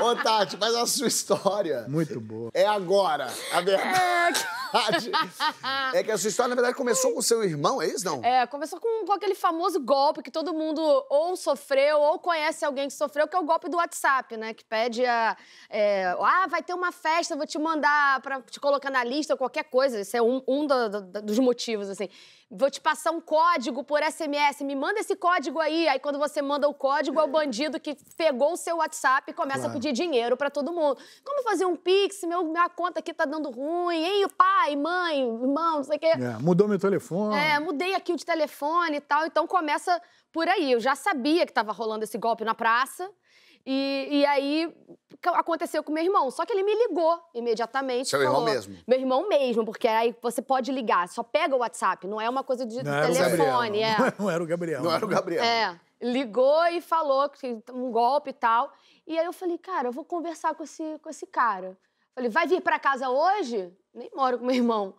Ô, Tati, mas a sua história. Muito boa. É agora, a verdade. É verdade, é que a sua história, na verdade, começou com o seu irmão, é isso, não? É, começou com, com aquele famoso golpe que todo mundo ou sofreu ou conhece alguém que sofreu, que é o golpe do WhatsApp, né? Que pede a... É, ah, vai ter uma festa, vou te mandar pra te colocar na lista ou qualquer coisa. Isso é um, um do, do, dos motivos, assim. Vou te passar um código por SMS, me manda esse código aí. Aí quando você manda o código, é o bandido que pegou o seu WhatsApp e começa claro. a pedir dinheiro para todo mundo. Como fazer um Pix? Meu, minha conta aqui tá dando ruim. Ei, pá, pai, mãe, irmão, não sei o quê. É, mudou meu telefone. É, mudei aqui o de telefone e tal. Então começa por aí. Eu já sabia que estava rolando esse golpe na praça. E, e aí aconteceu com meu irmão. Só que ele me ligou imediatamente. Seu irmão mesmo? Meu irmão mesmo, porque aí você pode ligar, só pega o WhatsApp, não é uma coisa de não telefone. Era é. Não era o Gabriel. Não era o Gabriel. É. Ligou e falou que um golpe e tal. E aí eu falei, cara, eu vou conversar com esse, com esse cara. Falei, vai vir para casa hoje? Nem moro com meu irmão.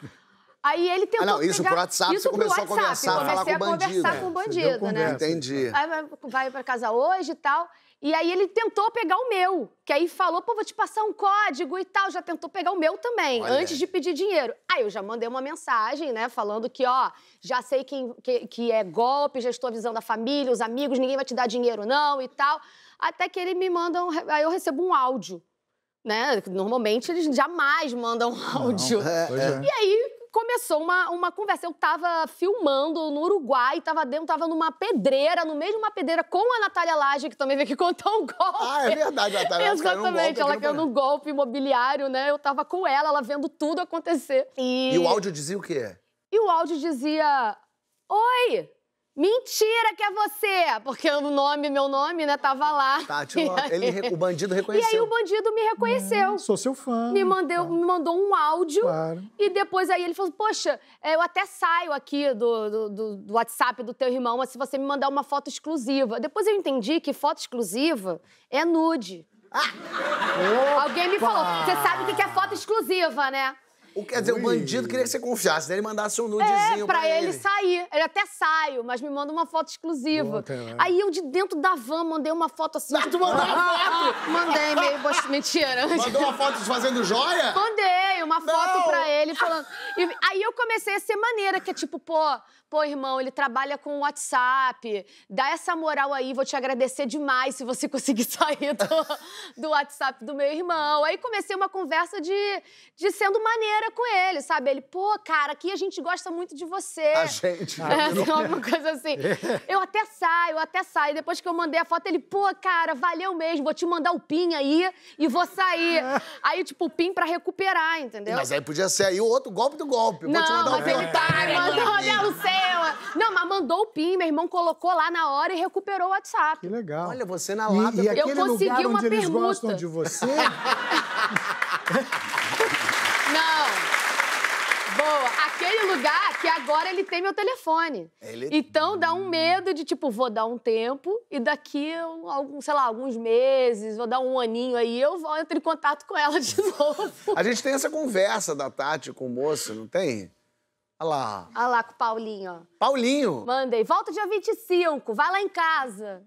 Aí ele ah, tentou. Ah, não, isso pegar... pro WhatsApp isso você começou WhatsApp, a conversar, a com o bandido. Comecei a conversar com o bandido, né? Entendi. Aí vai para casa hoje e tal. E aí ele tentou pegar o meu, que aí falou, pô, vou te passar um código e tal. Já tentou pegar o meu também, Olha. antes de pedir dinheiro. Aí eu já mandei uma mensagem, né, falando que, ó, já sei que, que, que é golpe, já estou avisando a família, os amigos, ninguém vai te dar dinheiro não e tal. Até que ele me manda, um, aí eu recebo um áudio né? Normalmente eles jamais mandam áudio. É, é, é. E aí começou uma, uma conversa. Eu tava filmando no Uruguai, tava dentro, tava numa pedreira, no meio de uma pedreira, com a Natália Laje, que também veio aqui contar um golpe. Ah, é verdade, a Natália. Exatamente, caiu um ela caiu num golpe imobiliário, né? Eu tava com ela, ela vendo tudo acontecer. E, e o áudio dizia o quê? E o áudio dizia: Oi! Mentira que é você! Porque o nome, meu nome, né, tava lá. Tati, tá, ele, o bandido reconheceu. E aí o bandido me reconheceu. Hum, sou seu fã. Me, mandeu, tá. me mandou um áudio. Claro. E depois aí ele falou, poxa, é, eu até saio aqui do, do, do WhatsApp do teu irmão, mas se você me mandar uma foto exclusiva. Depois eu entendi que foto exclusiva é nude. Ah. Alguém me falou, você sabe o que é foto exclusiva, né? O, quer dizer, Ui. o bandido queria que você confiasse, né? Ele mandasse um nudezinho é, pra, pra ele. ele sair. Ele até saio, mas me manda uma foto exclusiva. Boa, né? Aí eu de dentro da van mandei uma foto assim. Mas ah, tu mandou uma foto? Mandei meio mentira. Mandou uma foto fazendo joia? Mandei uma foto Não. pra ele falando. E aí eu comecei a ser maneira, que é tipo, pô, pô, irmão, ele trabalha com o WhatsApp. Dá essa moral aí, vou te agradecer demais se você conseguir sair do, do WhatsApp do meu irmão. Aí comecei uma conversa de, de sendo maneira maneira com ele, sabe? Ele, pô, cara, aqui a gente gosta muito de você. A gente. É, assim, né? uma coisa assim. eu até saio, eu até saio. Depois que eu mandei a foto, ele, pô, cara, valeu mesmo, vou te mandar o PIN aí e vou sair. aí, tipo, o PIN pra recuperar, entendeu? Mas aí podia ser aí o outro golpe do golpe. Não, vou te mandar mas o PIN. Ele, tá, ele mandou, olha o seu. Não, mas mandou o PIN, meu irmão colocou lá na hora e recuperou o WhatsApp. Que legal. Olha, você na lata. E, e aquele eu consegui lugar onde uma eles permuta. gostam de você... Aquele lugar que agora ele tem meu telefone. Ele... Então dá um hum. medo de, tipo, vou dar um tempo e daqui, algum, sei lá, alguns meses, vou dar um aninho aí, eu vou, entro em contato com ela de novo. A gente tem essa conversa da Tati com o moço, não tem? Olha lá. Olha lá com o Paulinho, Paulinho? Mandei. Volta dia 25, vai lá em casa.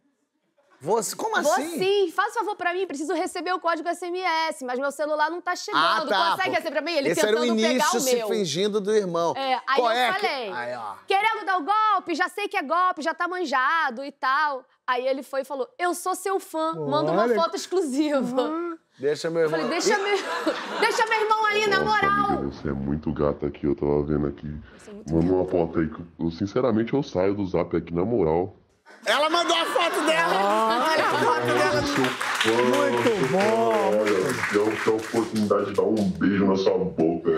Você, como assim? Vou sim, faz favor pra mim, preciso receber o código SMS, mas meu celular não tá ah, chegando. Ah, tá, Consegue receber pra mim? Ele Esse tentando era o início pegar o se meu. fingindo do irmão. É, aí Qual eu é falei, que... aí, querendo dar o golpe, já sei que é golpe, já tá manjado e tal. Aí ele foi e falou, eu sou seu fã, manda uma foto exclusiva. Uhum. Deixa meu irmão. Eu falei, deixa meu, deixa meu irmão aí, na moral. Amiga, você é muito gata aqui, eu tava vendo aqui. É manda uma foto aí. Eu, sinceramente, eu saio do zap aqui, na moral. Ela mandou! olha a foto dela. Muito bom. Olha, eu tenho a oportunidade de dar um beijo na sua boca.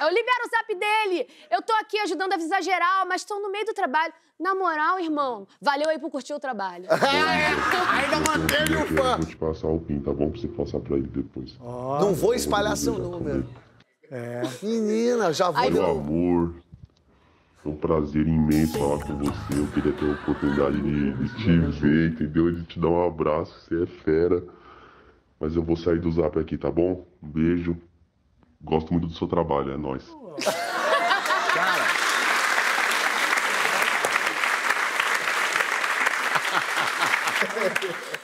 Eu libero o zap dele. Eu tô aqui ajudando a avisar geral, mas tô no meio do trabalho. Na moral, irmão, valeu aí por curtir o trabalho. É, é. ainda manteve o fã. Eu vou te passar o PIN, tá bom? Pra você passar pra ele depois. Oh, não vou espalhar seu número. É. Menina, já vou... Meu amor, foi é um prazer imenso falar com você. Eu queria ter a oportunidade de, de te ver, entendeu? De te dar um abraço, você é fera. Mas eu vou sair do zap aqui, tá bom? Um beijo. Gosto muito do seu trabalho, é nóis. Cara.